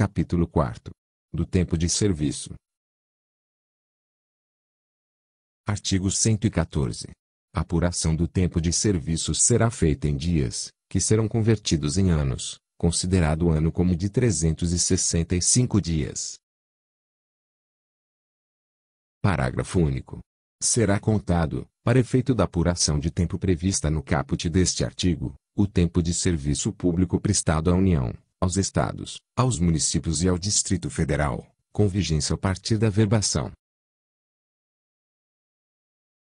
Capítulo 4. Do tempo de serviço. Artigo 114. A apuração do tempo de serviço será feita em dias, que serão convertidos em anos, considerado o ano como de 365 dias. Parágrafo único. Será contado, para efeito da apuração de tempo prevista no caput deste artigo, o tempo de serviço público prestado à União, aos estados, aos municípios e ao Distrito Federal, com vigência a partir da verbação.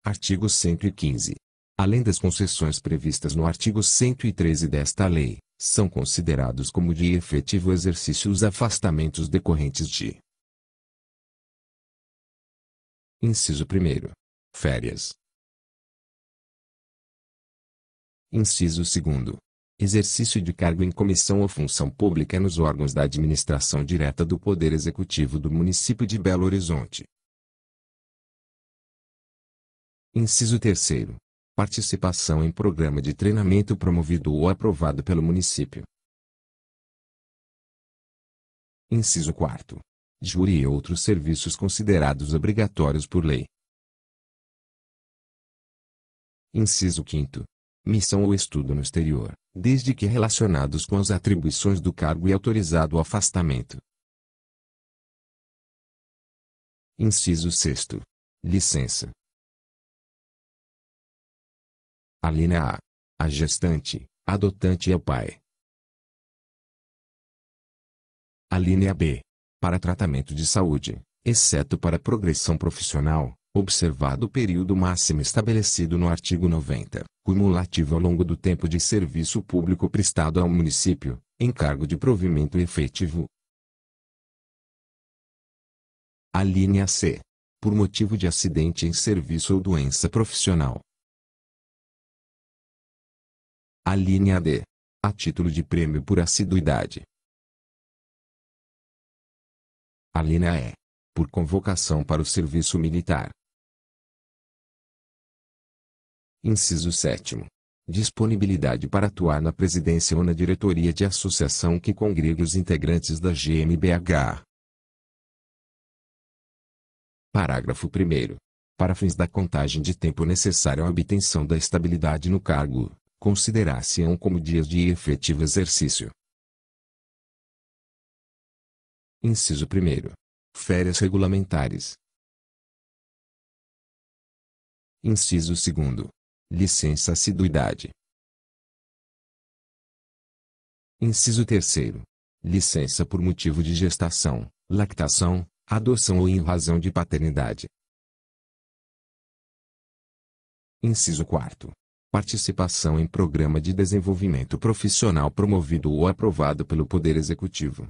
Artigo 115. Além das concessões previstas no artigo 113 desta lei, são considerados como de efetivo exercício os afastamentos decorrentes de Inciso 1. Férias. Inciso 2 exercício de cargo em comissão ou função pública nos órgãos da administração direta do Poder Executivo do Município de Belo Horizonte. Inciso 3. Participação em programa de treinamento promovido ou aprovado pelo município. Inciso 4. Júri e outros serviços considerados obrigatórios por lei. Inciso 5 missão ou estudo no exterior, desde que relacionados com as atribuições do cargo e autorizado o afastamento. Inciso 6. Licença. Alínea A. A gestante, adotante e o pai. Alínea B. Para tratamento de saúde, exceto para progressão profissional, observado o período máximo estabelecido no artigo 90, cumulativo ao longo do tempo de serviço público prestado ao município, em cargo de provimento efetivo. A linha C. Por motivo de acidente em serviço ou doença profissional. A linha D. A título de prêmio por assiduidade. A linha E. Por convocação para o serviço militar. Inciso 7. Disponibilidade para atuar na presidência ou na diretoria de associação que congregue os integrantes da GmbH. Parágrafo 1. Para fins da contagem de tempo necessário à obtenção da estabilidade no cargo, considerar-se-ão como dias de efetivo exercício. Inciso 1. Férias regulamentares. Inciso 2 licença assiduidade. Inciso 3. Licença por motivo de gestação, lactação, adoção ou em razão de paternidade. Inciso 4. Participação em programa de desenvolvimento profissional promovido ou aprovado pelo Poder Executivo.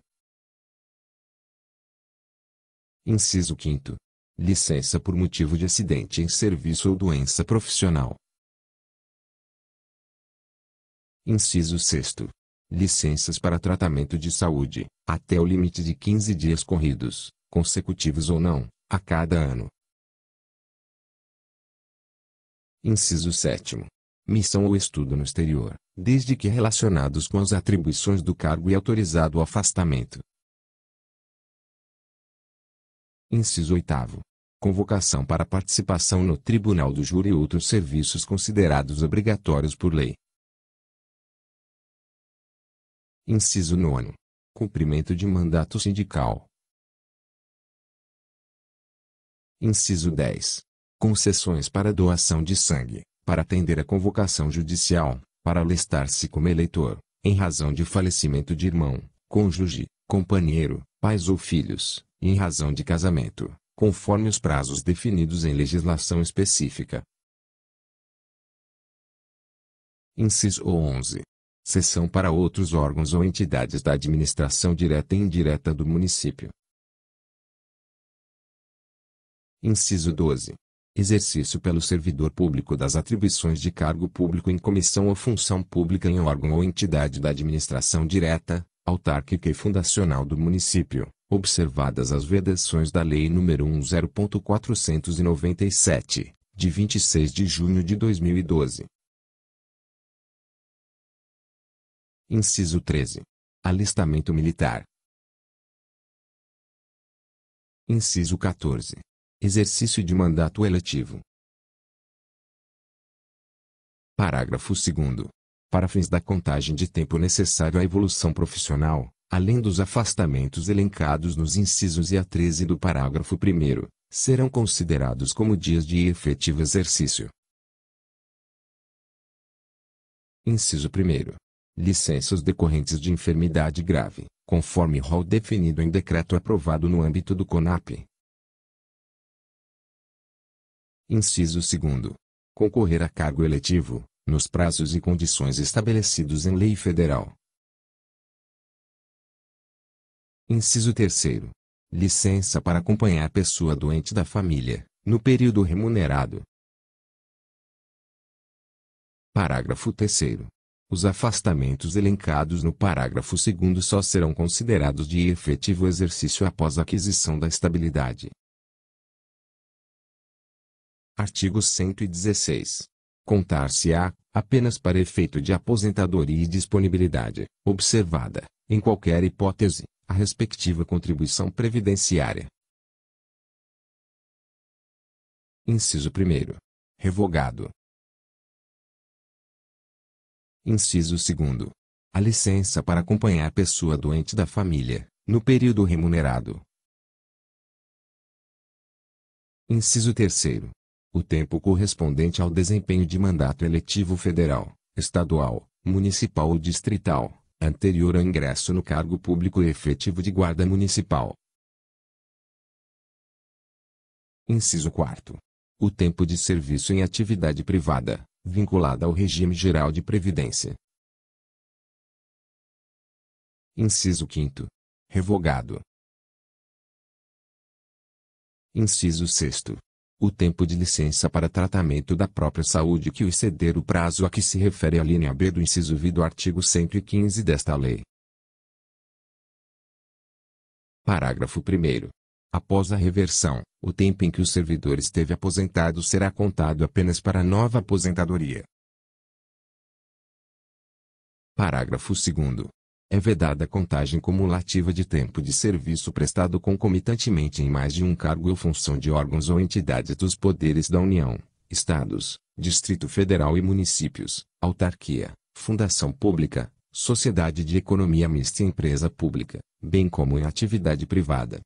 Inciso 5. Licença por motivo de acidente em serviço ou doença profissional. Inciso 6. Licenças para tratamento de saúde, até o limite de 15 dias corridos, consecutivos ou não, a cada ano. Inciso 7. Missão ou estudo no exterior, desde que relacionados com as atribuições do cargo e autorizado o afastamento. Inciso 8. Convocação para participação no tribunal do júri e outros serviços considerados obrigatórios por lei. Inciso 9. Cumprimento de mandato sindical. Inciso 10. Concessões para doação de sangue, para atender a convocação judicial, para alistar-se como eleitor, em razão de falecimento de irmão, cônjuge, companheiro, pais ou filhos, e em razão de casamento, conforme os prazos definidos em legislação específica. Inciso 11 seção para outros órgãos ou entidades da administração direta e indireta do município. Inciso 12. Exercício pelo servidor público das atribuições de cargo público em comissão ou função pública em órgão ou entidade da administração direta, autárquica e fundacional do município, observadas as vedações da Lei nº 10.497, de 26 de junho de 2012, Inciso 13. Alistamento militar. Inciso 14. Exercício de mandato eletivo. Parágrafo 2. Para fins da contagem de tempo necessário à evolução profissional, além dos afastamentos elencados nos incisos e a 13 do parágrafo 1, serão considerados como dias de efetivo exercício. Inciso 1 licenças decorrentes de enfermidade grave, conforme rol definido em decreto aprovado no âmbito do CONAP. Inciso 2. Concorrer a cargo eletivo, nos prazos e condições estabelecidos em lei federal. Inciso 3. Licença para acompanhar pessoa doente da família, no período remunerado. Parágrafo 3. Os afastamentos elencados no parágrafo 2 só serão considerados de efetivo exercício após a aquisição da estabilidade. Artigo 116. Contar-se-á, apenas para efeito de aposentadoria e disponibilidade, observada, em qualquer hipótese, a respectiva contribuição previdenciária. Inciso 1. Revogado Inciso 2. A licença para acompanhar pessoa doente da família, no período remunerado. Inciso 3. O tempo correspondente ao desempenho de mandato eletivo federal, estadual, municipal ou distrital, anterior ao ingresso no cargo público efetivo de guarda municipal. Inciso 4. O tempo de serviço em atividade privada, vinculada ao regime geral de previdência. Inciso 5 Revogado. Inciso 6 O tempo de licença para tratamento da própria saúde que exceder o prazo a que se refere a linha B do inciso V do artigo 115 desta lei. Parágrafo 1 Após a reversão, o tempo em que o servidor esteve aposentado será contado apenas para a nova aposentadoria. Parágrafo 2 é vedada a contagem cumulativa de tempo de serviço prestado concomitantemente em mais de um cargo ou função de órgãos ou entidades dos poderes da União, Estados, Distrito Federal e municípios, autarquia, fundação pública, sociedade de economia mista e empresa pública, bem como em atividade privada,